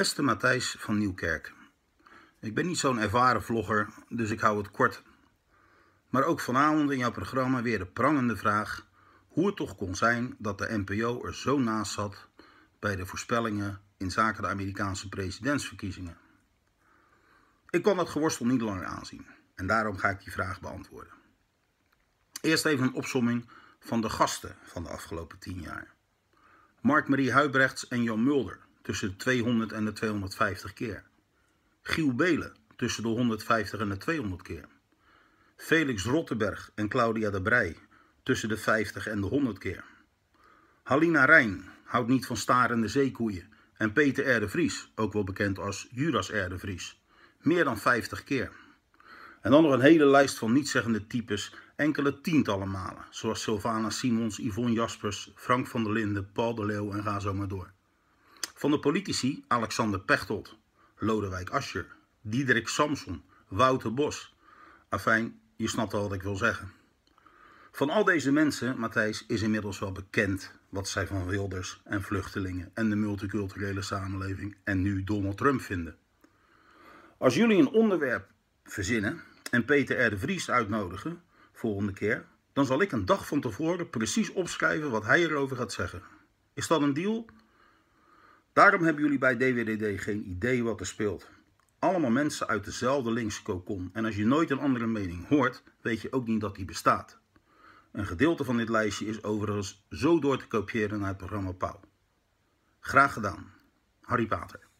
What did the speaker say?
Beste Matthijs van Nieuwkerk. Ik ben niet zo'n ervaren vlogger, dus ik hou het kort. Maar ook vanavond in jouw programma weer de prangende vraag hoe het toch kon zijn dat de NPO er zo naast zat bij de voorspellingen in zaken de Amerikaanse presidentsverkiezingen. Ik kan dat geworstel niet langer aanzien en daarom ga ik die vraag beantwoorden. Eerst even een opsomming van de gasten van de afgelopen tien jaar. Mark-Marie Huibrechts en Jan Mulder tussen de 200 en de 250 keer. Giel Belen tussen de 150 en de 200 keer. Felix Rottenberg en Claudia de Brij tussen de 50 en de 100 keer. Halina Rijn houdt niet van starende zeekoeien en Peter R. de Vries, ook wel bekend als Juras R. Vries, meer dan 50 keer. En dan nog een hele lijst van nietzeggende types, enkele tientallen malen, zoals Sylvana Simons, Yvonne Jaspers, Frank van der Linden, Paul de Leeuw en ga zo maar door. Van de politici Alexander Pechtold, Lodewijk Asscher, Diederik Samson, Wouter Bos. Afijn, je snapt al wat ik wil zeggen. Van al deze mensen, Matthijs, is inmiddels wel bekend wat zij van Wilders en vluchtelingen en de multiculturele samenleving en nu Donald Trump vinden. Als jullie een onderwerp verzinnen en Peter R. de Vries uitnodigen volgende keer, dan zal ik een dag van tevoren precies opschrijven wat hij erover gaat zeggen. Is dat een deal? Daarom hebben jullie bij DWDD geen idee wat er speelt. Allemaal mensen uit dezelfde linkse kokon. En als je nooit een andere mening hoort, weet je ook niet dat die bestaat. Een gedeelte van dit lijstje is overigens zo door te kopiëren naar het programma Pauw. Graag gedaan. Harry Pater.